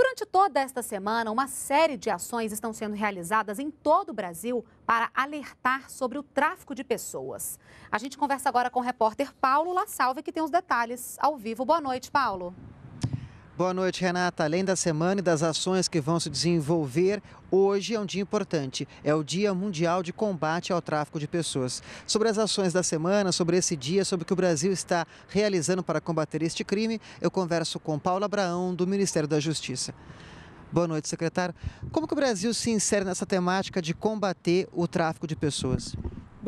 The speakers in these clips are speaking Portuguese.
Durante toda esta semana, uma série de ações estão sendo realizadas em todo o Brasil para alertar sobre o tráfico de pessoas. A gente conversa agora com o repórter Paulo La Salve, que tem os detalhes ao vivo. Boa noite, Paulo. Boa noite, Renata. Além da semana e das ações que vão se desenvolver, hoje é um dia importante. É o Dia Mundial de Combate ao Tráfico de Pessoas. Sobre as ações da semana, sobre esse dia, sobre o que o Brasil está realizando para combater este crime, eu converso com Paula Abraão, do Ministério da Justiça. Boa noite, secretário. Como que o Brasil se insere nessa temática de combater o tráfico de pessoas?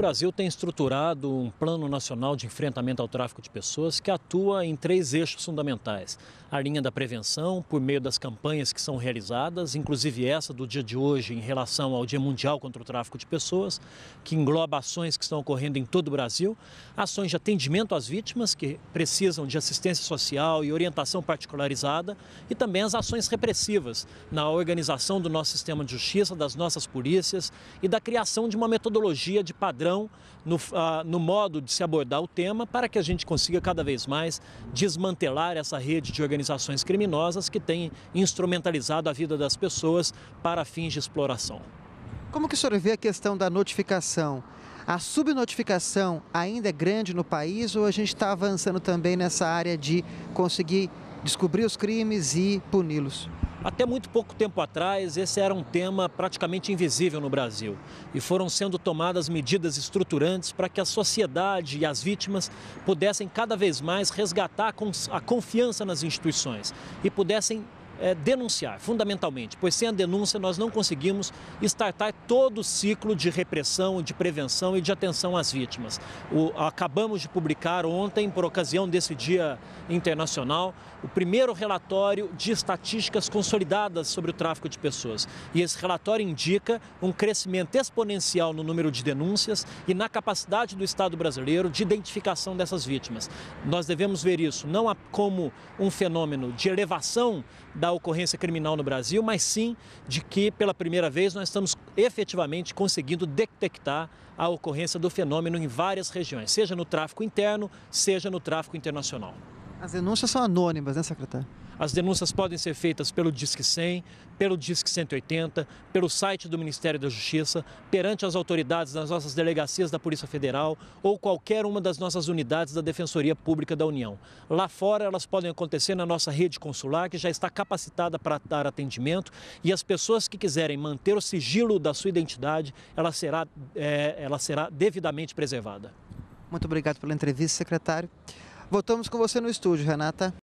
Brasil tem estruturado um plano nacional de enfrentamento ao tráfico de pessoas que atua em três eixos fundamentais. A linha da prevenção, por meio das campanhas que são realizadas, inclusive essa do dia de hoje em relação ao Dia Mundial contra o Tráfico de Pessoas, que engloba ações que estão ocorrendo em todo o Brasil, ações de atendimento às vítimas que precisam de assistência social e orientação particularizada, e também as ações repressivas na organização do nosso sistema de justiça, das nossas polícias e da criação de uma metodologia de padrão no, ah, no modo de se abordar o tema, para que a gente consiga cada vez mais desmantelar essa rede de organizações criminosas que tem instrumentalizado a vida das pessoas para fins de exploração. Como que o senhor vê a questão da notificação? A subnotificação ainda é grande no país ou a gente está avançando também nessa área de conseguir descobrir os crimes e puni-los? Até muito pouco tempo atrás, esse era um tema praticamente invisível no Brasil e foram sendo tomadas medidas estruturantes para que a sociedade e as vítimas pudessem cada vez mais resgatar a confiança nas instituições e pudessem é, denunciar, fundamentalmente, pois sem a denúncia nós não conseguimos startar todo o ciclo de repressão, de prevenção e de atenção às vítimas. O, acabamos de publicar ontem, por ocasião desse Dia Internacional, o primeiro relatório de estatísticas consolidadas sobre o tráfico de pessoas. E esse relatório indica um crescimento exponencial no número de denúncias e na capacidade do Estado brasileiro de identificação dessas vítimas. Nós devemos ver isso não como um fenômeno de elevação da ocorrência criminal no Brasil, mas sim de que, pela primeira vez, nós estamos efetivamente conseguindo detectar a ocorrência do fenômeno em várias regiões, seja no tráfico interno, seja no tráfico internacional. As denúncias são anônimas, né, secretário? As denúncias podem ser feitas pelo Disque 100, pelo Disque 180, pelo site do Ministério da Justiça, perante as autoridades das nossas delegacias da Polícia Federal ou qualquer uma das nossas unidades da Defensoria Pública da União. Lá fora, elas podem acontecer na nossa rede consular, que já está capacitada para dar atendimento, e as pessoas que quiserem manter o sigilo da sua identidade, ela será, é, ela será devidamente preservada. Muito obrigado pela entrevista, secretário. Voltamos com você no estúdio, Renata.